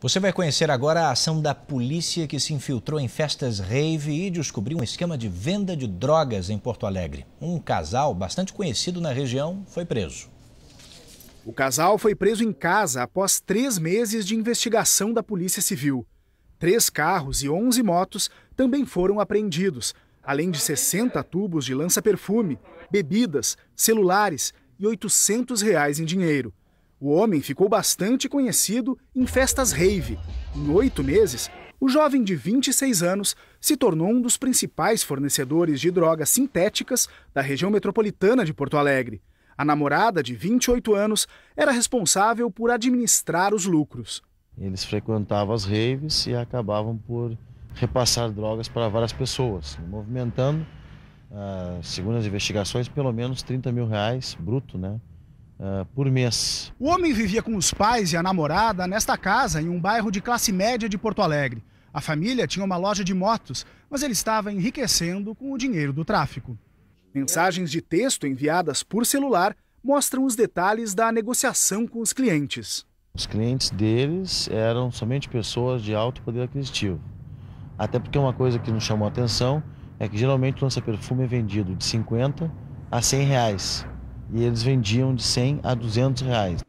Você vai conhecer agora a ação da polícia que se infiltrou em festas rave e descobriu um esquema de venda de drogas em Porto Alegre. Um casal bastante conhecido na região foi preso. O casal foi preso em casa após três meses de investigação da Polícia Civil. Três carros e 11 motos também foram apreendidos, além de 60 tubos de lança-perfume, bebidas, celulares e R$ 800 reais em dinheiro. O homem ficou bastante conhecido em festas rave. Em oito meses, o jovem de 26 anos se tornou um dos principais fornecedores de drogas sintéticas da região metropolitana de Porto Alegre. A namorada, de 28 anos, era responsável por administrar os lucros. Eles frequentavam as raves e acabavam por repassar drogas para várias pessoas, movimentando, ah, segundo as investigações, pelo menos 30 mil reais bruto, né? Uh, por mês. O homem vivia com os pais e a namorada nesta casa, em um bairro de classe média de Porto Alegre. A família tinha uma loja de motos, mas ele estava enriquecendo com o dinheiro do tráfico. Mensagens de texto enviadas por celular mostram os detalhes da negociação com os clientes. Os clientes deles eram somente pessoas de alto poder aquisitivo. Até porque uma coisa que nos chamou a atenção é que geralmente o lança-perfume é vendido de 50 a 100 reais e eles vendiam de 100 a 200 reais.